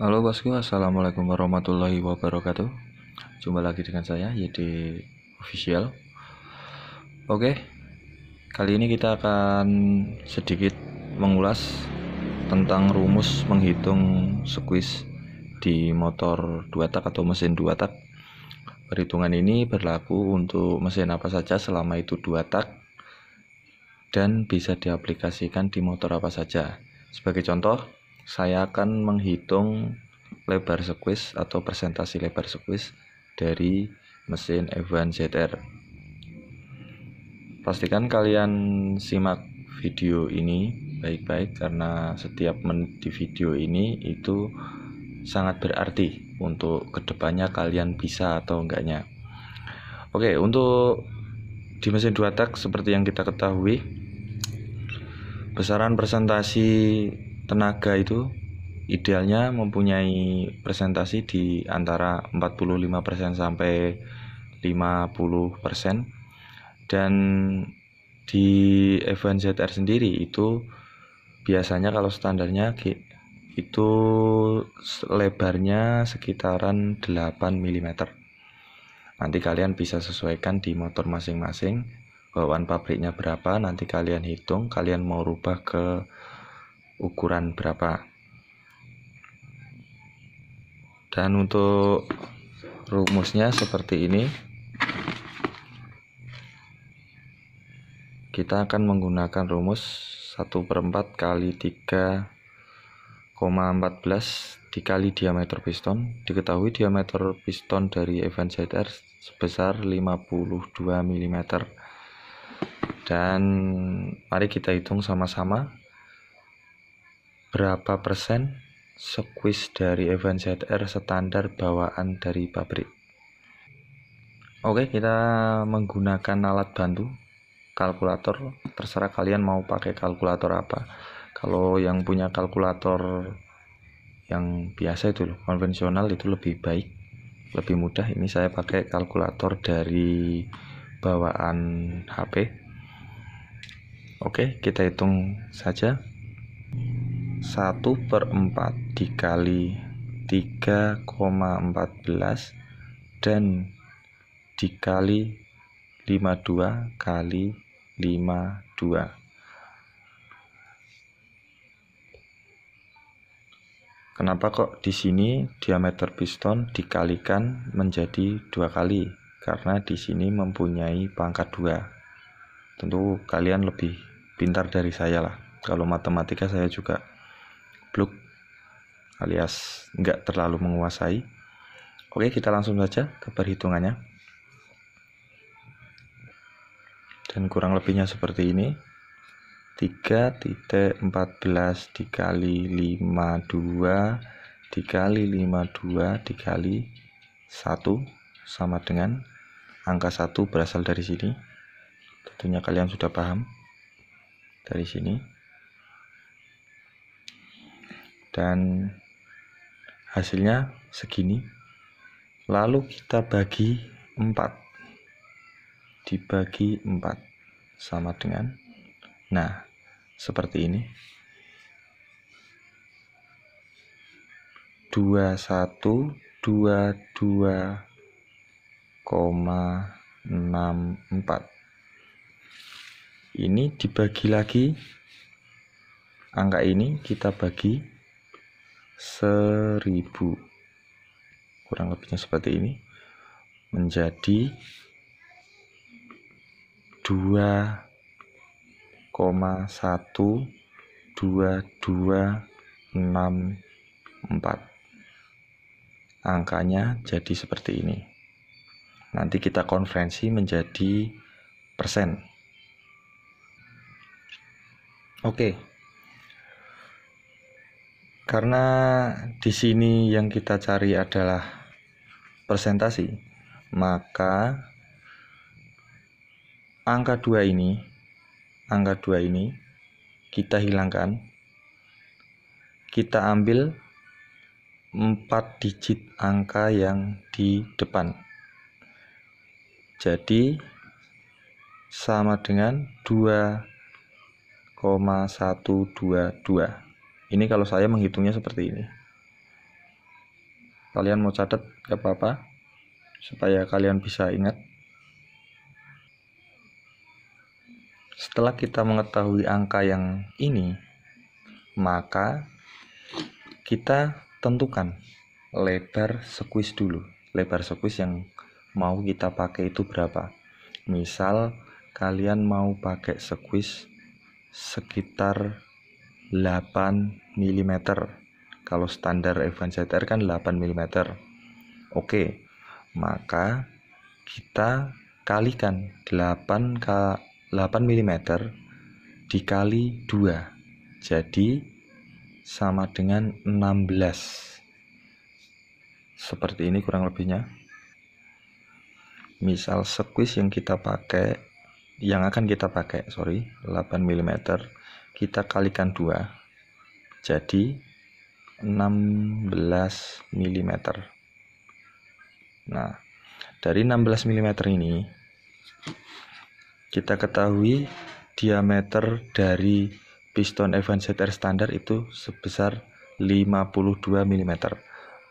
Halo bosku, assalamualaikum warahmatullahi wabarakatuh. Jumpa lagi dengan saya YD Official. Oke, kali ini kita akan sedikit mengulas tentang rumus menghitung squeeze di motor dua tak atau mesin dua tak. Perhitungan ini berlaku untuk mesin apa saja selama itu dua tak dan bisa diaplikasikan di motor apa saja. Sebagai contoh, saya akan menghitung lebar sekuis atau persentase lebar sekuis dari mesin F1 ZR. Pastikan kalian simak video ini baik-baik karena setiap menit di video ini itu sangat berarti untuk kedepannya kalian bisa atau enggaknya. Oke, untuk di mesin dua tak seperti yang kita ketahui besaran presentasi tenaga itu idealnya mempunyai presentasi di antara 45% sampai 50% dan di FNZR sendiri itu biasanya kalau standarnya itu lebarnya sekitaran 8 mm nanti kalian bisa sesuaikan di motor masing-masing bawaan pabriknya berapa nanti kalian hitung kalian mau rubah ke ukuran berapa dan untuk rumusnya seperti ini kita akan menggunakan rumus 1 per 4 kali 3,14 dikali diameter piston diketahui diameter piston dari event ZR sebesar 52 mm dan mari kita hitung sama-sama berapa persen squeeze dari event ZR standar bawaan dari pabrik. Oke, kita menggunakan alat bantu kalkulator. Terserah kalian mau pakai kalkulator apa. Kalau yang punya kalkulator yang biasa itu loh, konvensional itu lebih baik, lebih mudah. Ini saya pakai kalkulator dari bawaan HP. Oke, kita hitung saja. 1 per 4 dikali 3,14 dan dikali 52 kali 52 Kenapa kok di sini diameter piston dikalikan menjadi dua kali? Karena di sini mempunyai pangkat dua. Tentu kalian lebih pintar dari saya lah. Kalau matematika saya juga blok alias nggak terlalu menguasai. Oke, kita langsung saja ke perhitungannya. Dan kurang lebihnya seperti ini. 3.14 dikali 52 dikali 52 dikali 1 sama dengan angka 1 berasal dari sini. Tentunya kalian sudah paham dari sini dan hasilnya segini lalu kita bagi 4 dibagi 4 sama dengan nah seperti ini 21 22 64 ini dibagi lagi angka ini kita bagi seribu kurang lebihnya seperti ini menjadi 2,12264 angkanya jadi seperti ini. Nanti kita konversi menjadi persen. Oke, karena di sini yang kita cari adalah presentasi, maka angka dua ini, angka dua ini kita hilangkan. Kita ambil empat digit angka yang di depan. Jadi sama dengan 2,122. Ini kalau saya menghitungnya seperti ini. Kalian mau catat gak apa-apa supaya kalian bisa ingat. Setelah kita mengetahui angka yang ini, maka kita tentukan lebar sekuis dulu. Lebar sekuis yang mau kita pakai itu berapa? Misal kalian mau pakai sekuis sekitar 8 mm. Kalau standar Evan ZR kan 8 mm. Oke, maka kita kalikan 8 k 8 mm dikali 2. Jadi sama dengan 16. Seperti ini kurang lebihnya. Misal squeeze yang kita pakai yang akan kita pakai, sorry, 8 mm kita kalikan 2 jadi 16 mm nah dari 16 mm ini kita ketahui diameter dari piston Evans ZR standar itu sebesar 52 mm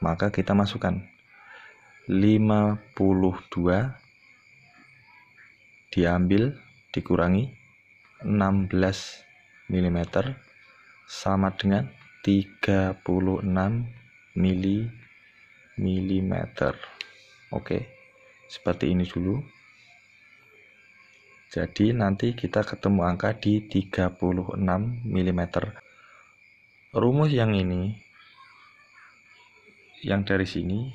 maka kita masukkan 52 diambil dikurangi 16 mm sama dengan 36 mili mm. Oke, seperti ini dulu. Jadi nanti kita ketemu angka di 36 mm. Rumus yang ini yang dari sini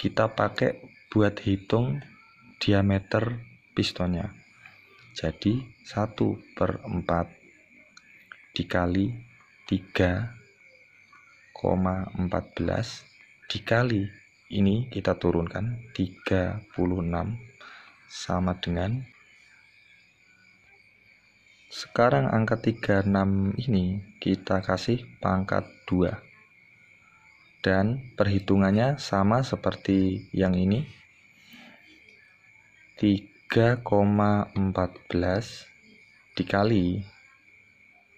kita pakai buat hitung diameter pistonnya. Jadi 1 per 4 dikali 3,14 dikali ini kita turunkan 36 sama dengan sekarang angka 36 ini kita kasih pangkat 2 dan perhitungannya sama seperti yang ini 3,14 dikali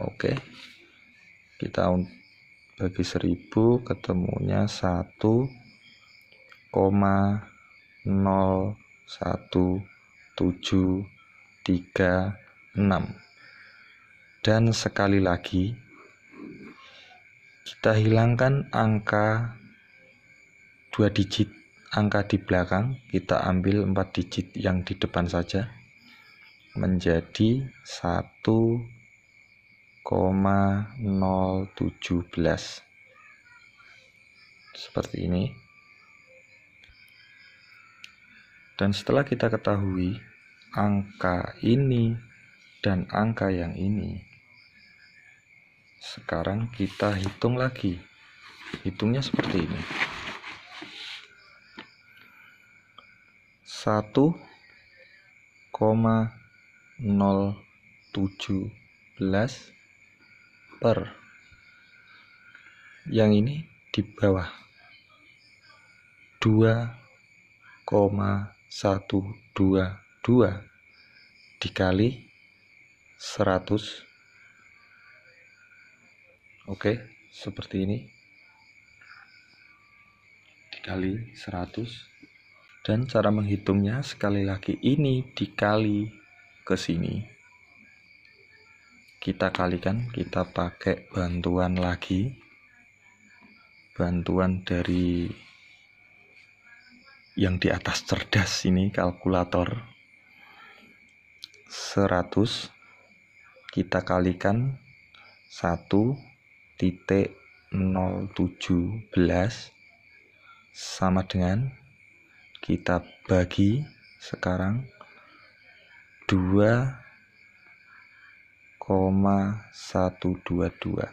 oke kita bagi 1000 ketemunya 1,01736 dan sekali lagi kita hilangkan angka dua digit angka di belakang kita ambil empat digit yang di depan saja menjadi satu 0,017 seperti ini dan setelah kita ketahui angka ini dan angka yang ini sekarang kita hitung lagi hitungnya seperti ini 1,017 per yang ini di bawah 2,122 dikali 100 Oke, seperti ini. Dikali 100. Dan cara menghitungnya sekali lagi ini dikali ke sini kita kalikan kita pakai bantuan lagi bantuan dari yang di atas cerdas ini kalkulator 100 kita kalikan 1.017 sama dengan kita bagi sekarang 2 0,122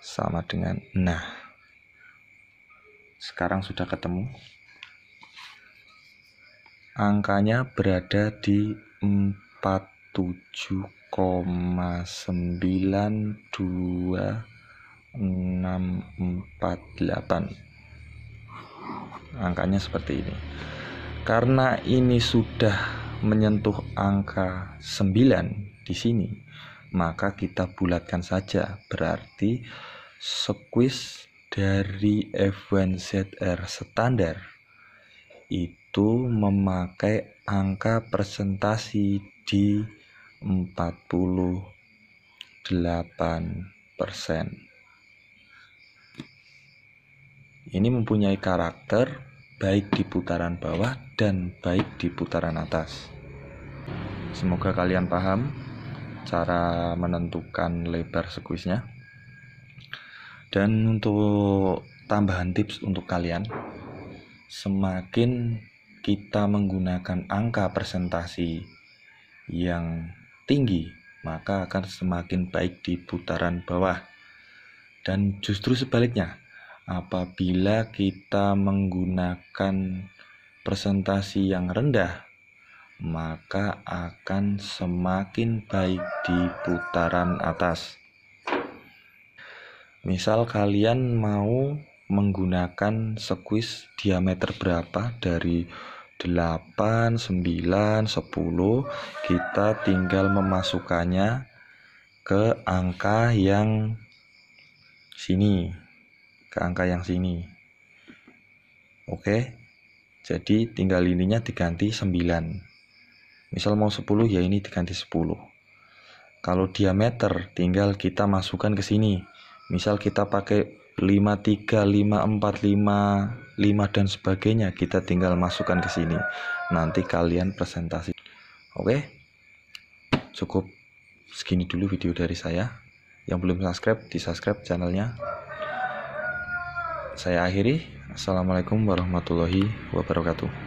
sama dengan nah sekarang sudah ketemu angkanya berada di 47,92648 angkanya seperti ini karena ini sudah menyentuh angka 9 di sini maka kita bulatkan saja berarti squeeze dari F1 ZR standar itu memakai angka presentasi di 48 ini mempunyai karakter baik di putaran bawah dan baik di putaran atas semoga kalian paham cara menentukan lebar sekuisnya dan untuk tambahan tips untuk kalian semakin kita menggunakan angka presentasi yang tinggi maka akan semakin baik di putaran bawah dan justru sebaliknya apabila kita menggunakan presentasi yang rendah maka akan semakin baik di putaran atas. Misal kalian mau menggunakan squeeze diameter berapa dari 8, 9, 10 kita tinggal memasukkannya ke angka yang sini ke angka yang sini oke jadi tinggal ininya diganti 9 Misal mau 10 ya ini diganti 10. Kalau diameter tinggal kita masukkan ke sini. Misal kita pakai 53, 54, 5, 5 dan sebagainya kita tinggal masukkan ke sini. Nanti kalian presentasi. Oke. Cukup segini dulu video dari saya. Yang belum subscribe, di-subscribe channelnya. Saya akhiri. Assalamualaikum warahmatullahi wabarakatuh.